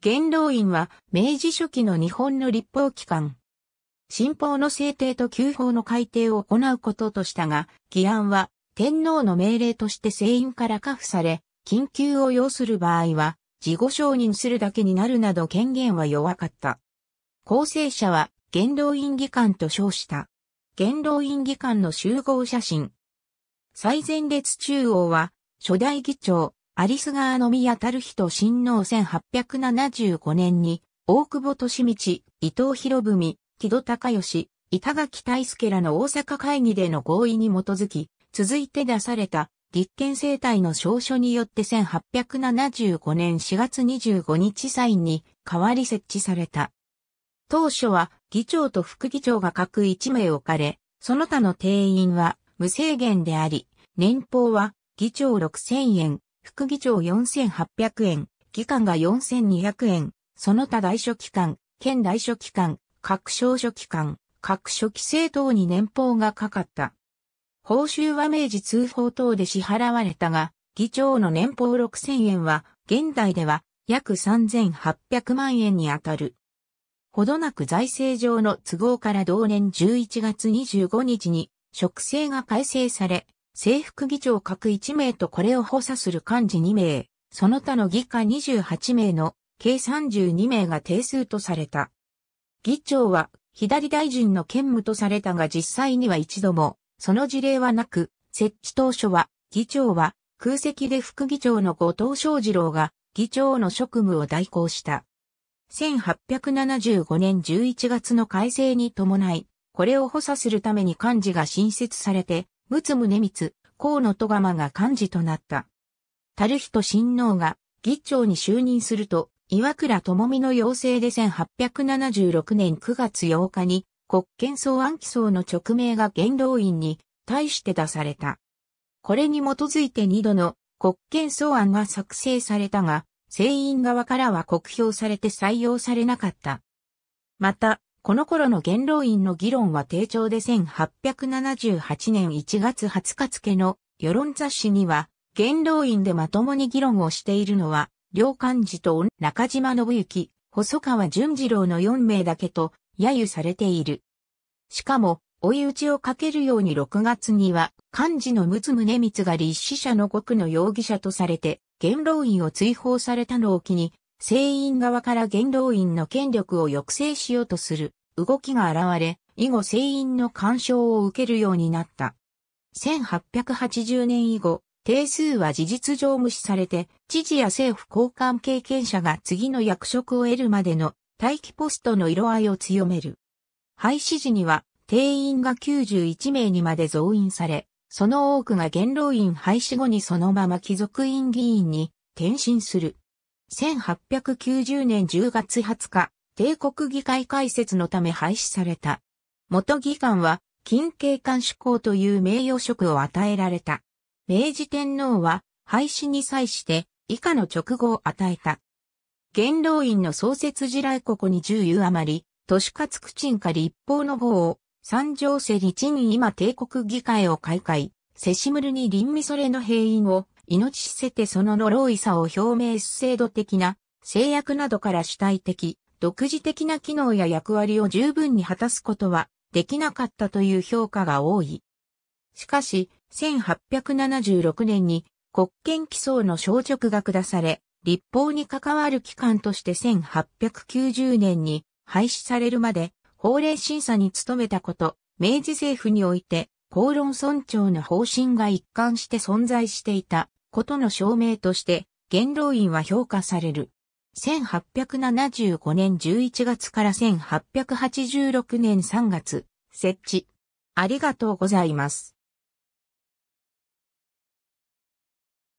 元老院は明治初期の日本の立法機関。新法の制定と旧法の改定を行うこととしたが、議案は天皇の命令として聖院から下付され、緊急を要する場合は、自己承認するだけになるなど権限は弱かった。構成者は元老院議官と称した。元老院議官の集合写真。最前列中央は初代議長、アリス川の宮る人親王1875年に、大久保利道、伊藤博文、木戸高義、板垣大輔らの大阪会議での合意に基づき、続いて出された立憲政体の証書によって1875年4月25日サインに代わり設置された。当初は議長と副議長が各1名置かれ、その他の定員は無制限であり、年俸は議長6000円、副議長4800円、議官が4200円、その他代書機関、県代書機関、各省書機関、各書記制等に年俸がかかった。報酬は明治通報等で支払われたが、議長の年俸6000円は、現代では約3800万円にあたる。ほどなく財政上の都合から同年11月25日に、職制が改正され、制服議長各1名とこれを補佐する幹事2名、その他の議下28名の計32名が定数とされた。議長は左大臣の兼務とされたが実際には一度も、その事例はなく、設置当初は、議長は空席で副議長の後藤翔二郎が議長の職務を代行した。1875年11月の改正に伴い、これを補佐するために幹事が新設されて、むつむねみつ、河野戸釜が幹事となった。たるひと親王が議長に就任すると、岩倉智美の要請で1876年9月8日に国権総暗記訴の勅命が元老院に対して出された。これに基づいて二度の国権総案が作成されたが、全員側からは国評されて採用されなかった。また、この頃の元老院の議論は定調で1878年1月20日付の世論雑誌には、元老院でまともに議論をしているのは、両幹事と中島信之、細川淳次郎の4名だけと、揶揄されている。しかも、追い打ちをかけるように6月には、幹事の陸奥宗光が立志者の国の容疑者とされて、元老院を追放されたのを機に、聖院側から元老院の権力を抑制しようとする動きが現れ、以後船員の干渉を受けるようになった。1880年以後、定数は事実上無視されて、知事や政府高官経験者が次の役職を得るまでの待機ポストの色合いを強める。廃止時には定員が91名にまで増員され、その多くが元老院廃止後にそのまま貴族院議員に転身する。1890年10月20日、帝国議会開設のため廃止された。元議官は、近景官主公という名誉職を与えられた。明治天皇は、廃止に際して、以下の直後を与えた。元老院の創設時来国に1有余り、都市活苦鎮下立法の方を、三条世理鎮今帝国議会を開会、セシムルに臨みそれの兵員を、命捨ててその呪いさを表明す制度的な、制約などから主体的、独自的な機能や役割を十分に果たすことはできなかったという評価が多い。しかし、1876年に国権基礎の省職が下され、立法に関わる機関として1890年に廃止されるまで法令審査に努めたこと、明治政府において公論尊重の方針が一貫して存在していたことの証明として、元老院は評価される。1875年11月から1886年3月、設置。ありがとうございます。